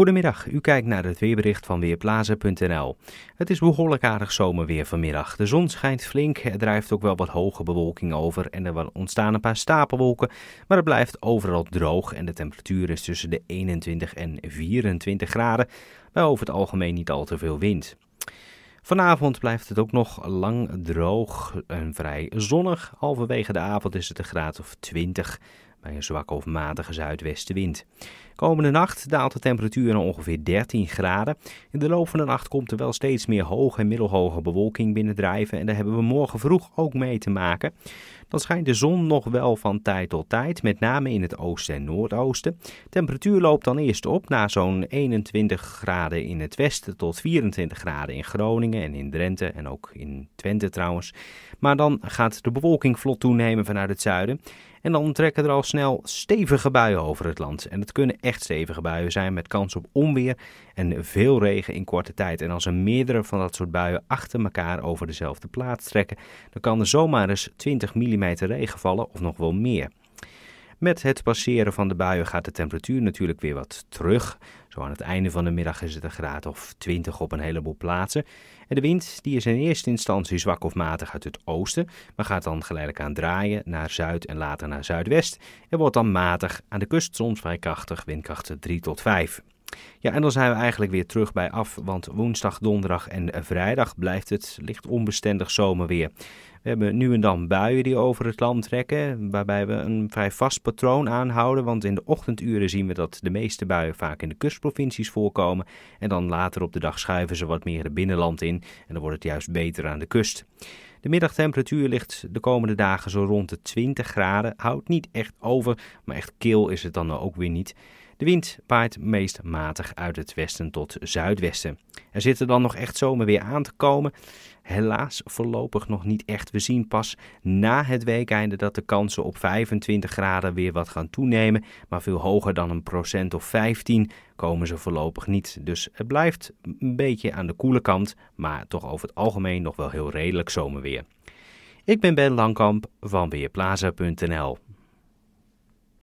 Goedemiddag, u kijkt naar het weerbericht van Weerplaza.nl. Het is behoorlijk aardig zomerweer vanmiddag. De zon schijnt flink, er drijft ook wel wat hoge bewolking over en er ontstaan een paar stapelwolken. Maar het blijft overal droog en de temperatuur is tussen de 21 en 24 graden, maar over het algemeen niet al te veel wind. Vanavond blijft het ook nog lang droog en vrij zonnig. Halverwege de avond is het een graad of 20 bij een zwakke of matige zuidwestenwind. Komende nacht daalt de temperatuur naar ongeveer 13 graden. In de loop van de nacht komt er wel steeds meer hoge en middelhoge bewolking binnendrijven en daar hebben we morgen vroeg ook mee te maken. Dan schijnt de zon nog wel van tijd tot tijd, met name in het oosten en noordoosten. temperatuur loopt dan eerst op naar zo'n 21 graden in het westen tot 24 graden in Groningen en in Drenthe en ook in Twente trouwens. Maar dan gaat de bewolking vlot toenemen vanuit het zuiden. En dan trekken er al snel stevige buien over het land. En het kunnen echt stevige buien zijn met kans op onweer en veel regen in korte tijd. En als er meerdere van dat soort buien achter elkaar over dezelfde plaats trekken, dan kan er zomaar eens 20 mm regen vallen of nog wel meer. Met het passeren van de buien gaat de temperatuur natuurlijk weer wat terug. Zo aan het einde van de middag is het een graad of 20 op een heleboel plaatsen. En de wind die is in eerste instantie zwak of matig uit het oosten, maar gaat dan geleidelijk aan draaien naar zuid en later naar zuidwest. En wordt dan matig aan de kust soms vrij krachtig, windkrachten 3 tot 5. Ja, en dan zijn we eigenlijk weer terug bij af, want woensdag, donderdag en eh, vrijdag blijft het licht onbestendig zomerweer. We hebben nu en dan buien die over het land trekken, waarbij we een vrij vast patroon aanhouden, want in de ochtenduren zien we dat de meeste buien vaak in de kustprovincies voorkomen en dan later op de dag schuiven ze wat meer het binnenland in en dan wordt het juist beter aan de kust. De middagtemperatuur ligt de komende dagen zo rond de 20 graden, houdt niet echt over, maar echt kil is het dan ook weer niet. De wind waait meest matig uit het westen tot zuidwesten. Er zit er dan nog echt zomer weer aan te komen. Helaas voorlopig nog niet echt. We zien pas na het weekeinde dat de kansen op 25 graden weer wat gaan toenemen. Maar veel hoger dan een procent of 15 komen ze voorlopig niet. Dus het blijft een beetje aan de koele kant. Maar toch over het algemeen nog wel heel redelijk zomerweer. Ik ben Ben Langkamp van Weerplaza.nl.